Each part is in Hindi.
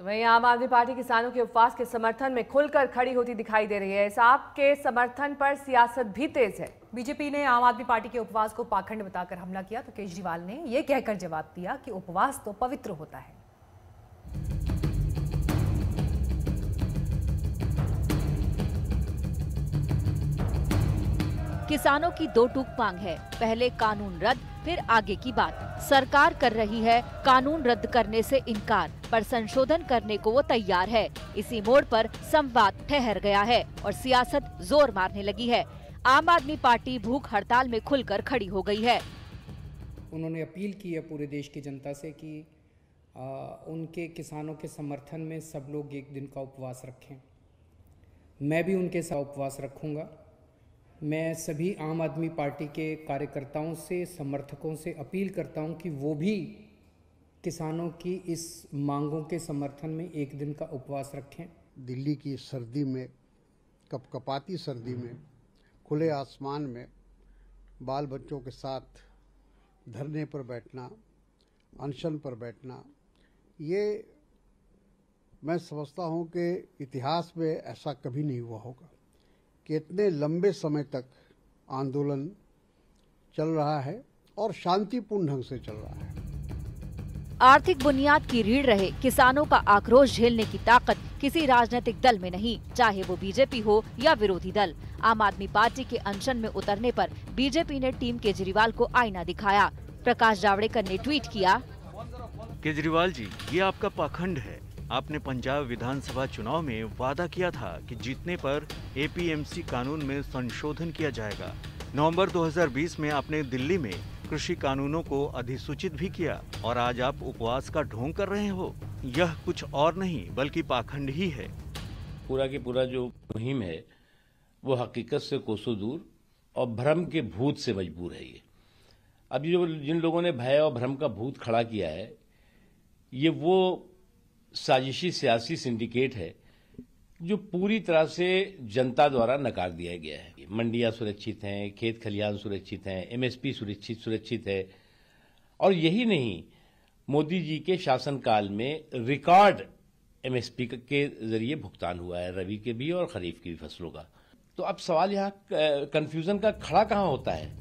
तो वहीं आम आदमी पार्टी किसानों के उपवास के समर्थन में खुलकर खड़ी होती दिखाई दे रही है इस आपके के समर्थन पर सियासत भी तेज है बीजेपी ने आम आदमी पार्टी के उपवास को पाखंड बताकर हमला किया तो केजरीवाल ने यह कहकर जवाब दिया कि उपवास तो पवित्र होता है किसानों की दो टूक मांग है पहले कानून रद्द फिर आगे की बात सरकार कर रही है कानून रद्द करने से इनकार पर संशोधन करने को वो तैयार है इसी मोड़ पर संवाद ठहर गया है और सियासत जोर मारने लगी है आम आदमी पार्टी भूख हड़ताल में खुलकर खड़ी हो गई है उन्होंने अपील की है पूरे देश की जनता से कि आ, उनके किसानों के समर्थन में सब लोग एक दिन का उपवास रखें मैं भी उनके साथ उपवास रखूंगा मैं सभी आम आदमी पार्टी के कार्यकर्ताओं से समर्थकों से अपील करता हूं कि वो भी किसानों की इस मांगों के समर्थन में एक दिन का उपवास रखें दिल्ली की सर्दी में कपकपाती सर्दी में खुले आसमान में बाल बच्चों के साथ धरने पर बैठना अनशन पर बैठना ये मैं समझता हूँ कि इतिहास में ऐसा कभी नहीं हुआ होगा कि इतने लंबे समय तक आंदोलन चल रहा है और शांतिपूर्ण ढंग से चल रहा है आर्थिक बुनियाद की रीढ़ रहे किसानों का आक्रोश झेलने की ताकत किसी राजनीतिक दल में नहीं चाहे वो बीजेपी हो या विरोधी दल आम आदमी पार्टी के अनशन में उतरने पर बीजेपी ने टीम केजरीवाल को आईना दिखाया प्रकाश जावड़ेकर ने ट्वीट किया केजरीवाल जी ये आपका पाखंड है आपने पंजाब विधानसभा चुनाव में वादा किया था कि जीतने पर एपीएमसी कानून में संशोधन किया जाएगा नवंबर 2020 में आपने दिल्ली में कृषि कानूनों को अधिसूचित भी किया और आज आप उपवास का ढोंग कर रहे हो यह कुछ और नहीं बल्कि पाखंड ही है पूरा की पूरा जो मुहिम है वो हकीकत से कोसों दूर और भ्रम के भूत से मजबूर है ये अभी जो जिन लोगों ने भय और भ्रम का भूत खड़ा किया है ये वो साजिशी सियासी सिंडिकेट है जो पूरी तरह से जनता द्वारा नकार दिया गया है मंडियां सुरक्षित हैं खेत खलियान सुरक्षित हैं एमएसपी सुरक्षित सुरक्षित है और यही नहीं मोदी जी के शासनकाल में रिकॉर्ड एमएसपी के जरिए भुगतान हुआ है रवि के भी और खरीफ की भी फसलों का तो अब सवाल यहाँ कन्फ्यूजन का खड़ा कहाँ होता है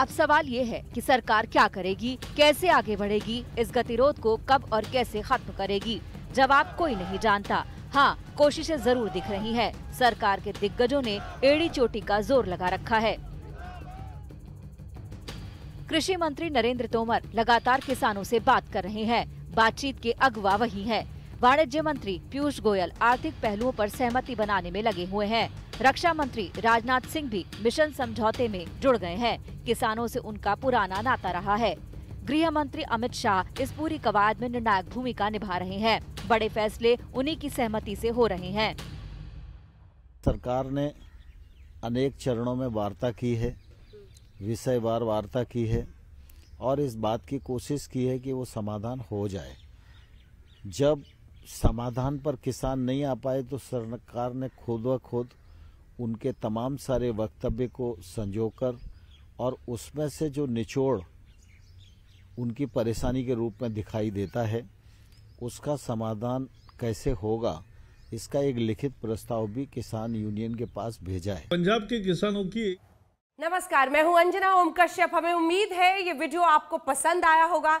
अब सवाल ये है कि सरकार क्या करेगी कैसे आगे बढ़ेगी इस गतिरोध को कब और कैसे खत्म करेगी जवाब कोई नहीं जानता हाँ कोशिशें जरूर दिख रही हैं। सरकार के दिग्गजों ने एड़ी चोटी का जोर लगा रखा है कृषि मंत्री नरेंद्र तोमर लगातार किसानों से बात कर रहे हैं बातचीत के अगवा वही हैं। वाणिज्य मंत्री पीयूष गोयल आर्थिक पहलुओं पर सहमति बनाने में लगे हुए हैं रक्षा मंत्री राजनाथ सिंह भी मिशन समझौते में जुड़ गए हैं किसानों से उनका पुराना नाता रहा है गृह मंत्री अमित शाह इस पूरी कवायद में निर्णायक भूमिका निभा रहे हैं बड़े फैसले उन्हीं की सहमति से हो रहे हैं सरकार ने अनेक चरणों में वार्ता की है विषय बार वार्ता की है और इस बात की कोशिश की है कि वो समाधान हो जाए जब समाधान पर किसान नहीं आ पाए तो सरकार ने खुद व खुद उनके तमाम सारे वक्तव्य को संजोकर और उसमें से जो निचोड़ उनकी परेशानी के रूप में दिखाई देता है उसका समाधान कैसे होगा इसका एक लिखित प्रस्ताव भी किसान यूनियन के पास भेजा है पंजाब के किसानों की नमस्कार मैं हूं अंजना ओम कश्यप हमें उम्मीद है ये वीडियो आपको पसंद आया होगा